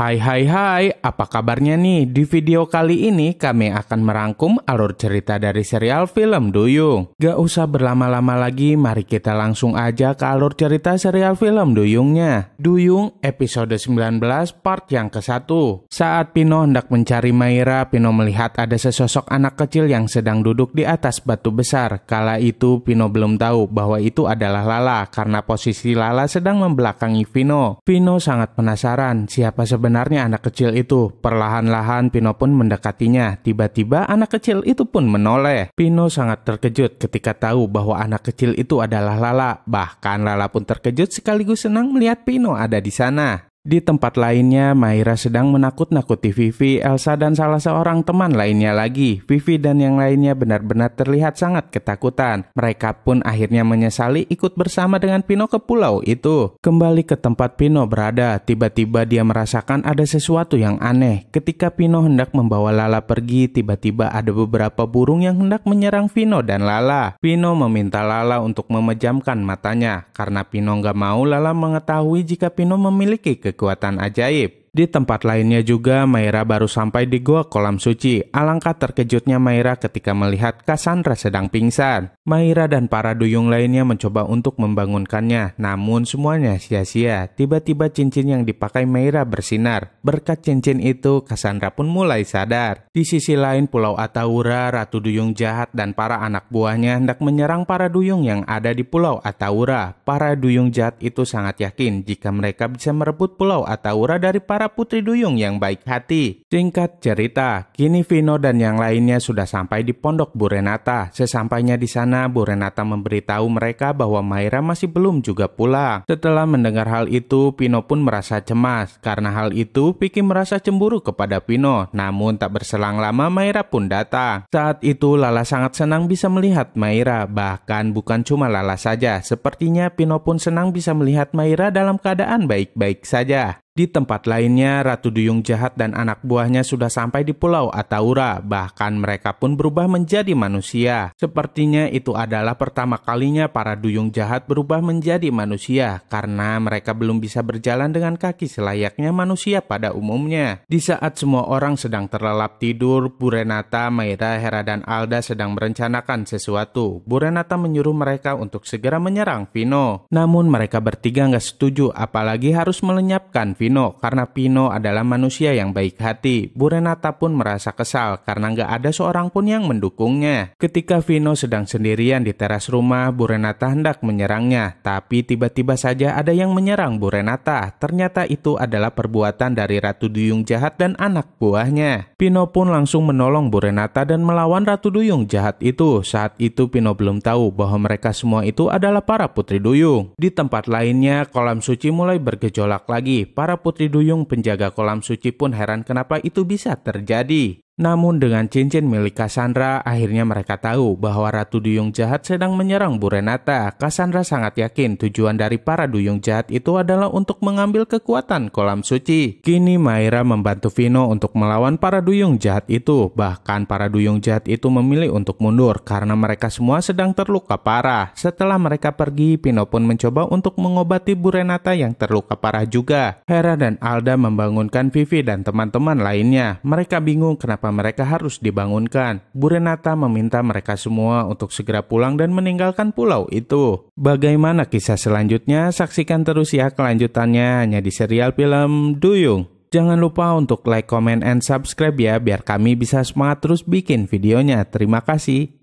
Hai hai hai, apa kabarnya nih? Di video kali ini kami akan merangkum alur cerita dari serial film Duyung. Gak usah berlama-lama lagi, mari kita langsung aja ke alur cerita serial film Duyungnya. Duyung episode 19 part yang ke-1. Saat Pino hendak mencari Maira, Pino melihat ada sesosok anak kecil yang sedang duduk di atas batu besar. Kala itu Pino belum tahu bahwa itu adalah Lala karena posisi Lala sedang membelakangi Pino. Pino sangat penasaran siapa sebenarnya sebenarnya anak kecil itu. Perlahan-lahan Pino pun mendekatinya. Tiba-tiba anak kecil itu pun menoleh. Pino sangat terkejut ketika tahu bahwa anak kecil itu adalah Lala. Bahkan Lala pun terkejut sekaligus senang melihat Pino ada di sana. Di tempat lainnya, Maira sedang menakut-nakuti Vivi, Elsa, dan salah seorang teman lainnya lagi. Vivi dan yang lainnya benar-benar terlihat sangat ketakutan. Mereka pun akhirnya menyesali ikut bersama dengan Pino ke pulau itu. Kembali ke tempat Pino berada, tiba-tiba dia merasakan ada sesuatu yang aneh. Ketika Pino hendak membawa Lala pergi, tiba-tiba ada beberapa burung yang hendak menyerang Pino dan Lala. Pino meminta Lala untuk memejamkan matanya, karena Pino nggak mau Lala mengetahui jika Pino memiliki ke kekuatan ajaib. Di tempat lainnya juga, Maira baru sampai di Goa Kolam Suci. Alangkah terkejutnya Maira ketika melihat Cassandra sedang pingsan. Maira dan para duyung lainnya mencoba untuk membangunkannya, namun semuanya sia-sia. Tiba-tiba cincin yang dipakai Maira bersinar. Berkat cincin itu, Cassandra pun mulai sadar. Di sisi lain, Pulau Ataura, Ratu Duyung Jahat dan para anak buahnya hendak menyerang para duyung yang ada di Pulau Ataura. Para duyung jahat itu sangat yakin jika mereka bisa merebut Pulau Ataura dari para para putri duyung yang baik hati. Singkat cerita, kini Vino dan yang lainnya sudah sampai di pondok Bu Renata. Sesampainya di sana, Bu Renata memberitahu mereka bahwa Maira masih belum juga pulang. Setelah mendengar hal itu, Vino pun merasa cemas. Karena hal itu, Vicky merasa cemburu kepada Vino. Namun tak berselang lama, Maira pun datang. Saat itu, Lala sangat senang bisa melihat Maira. Bahkan bukan cuma Lala saja, sepertinya Vino pun senang bisa melihat Maira dalam keadaan baik-baik saja. Di tempat lainnya, Ratu Duyung Jahat dan anak buahnya sudah sampai di Pulau Ataura, bahkan mereka pun berubah menjadi manusia. Sepertinya itu adalah pertama kalinya para Duyung Jahat berubah menjadi manusia, karena mereka belum bisa berjalan dengan kaki selayaknya manusia pada umumnya. Di saat semua orang sedang terlelap tidur, Burenata, Renata, Maira, Hera, dan Alda sedang merencanakan sesuatu. Burenata menyuruh mereka untuk segera menyerang Vino. Namun mereka bertiga nggak setuju, apalagi harus melenyapkan Vino karena Pino adalah manusia yang baik hati. Bu Renata pun merasa kesal karena nggak ada seorang pun yang mendukungnya. Ketika Vino sedang sendirian di teras rumah, Bu Renata hendak menyerangnya. Tapi tiba-tiba saja ada yang menyerang Bu Renata. Ternyata itu adalah perbuatan dari Ratu Duyung Jahat dan anak buahnya. Pino pun langsung menolong Bu Renata dan melawan Ratu Duyung Jahat itu. Saat itu Pino belum tahu bahwa mereka semua itu adalah para putri duyung. Di tempat lainnya, kolam suci mulai bergejolak lagi. Para para putri duyung penjaga kolam suci pun heran kenapa itu bisa terjadi. Namun dengan cincin milik Cassandra, akhirnya mereka tahu bahwa Ratu Duyung Jahat sedang menyerang Bu Renata. Cassandra sangat yakin tujuan dari para Duyung Jahat itu adalah untuk mengambil kekuatan kolam suci. Kini Maira membantu Vino untuk melawan para Duyung Jahat itu. Bahkan para Duyung Jahat itu memilih untuk mundur karena mereka semua sedang terluka parah. Setelah mereka pergi, Vino pun mencoba untuk mengobati Bu Renata yang terluka parah juga. Hera dan Alda membangunkan Vivi dan teman-teman lainnya. Mereka bingung kenapa mereka harus dibangunkan. Bu Renata meminta mereka semua untuk segera pulang dan meninggalkan pulau itu. Bagaimana kisah selanjutnya? Saksikan terus ya kelanjutannya hanya di serial film Duyung. Jangan lupa untuk like, comment, and subscribe ya biar kami bisa semangat terus bikin videonya. Terima kasih.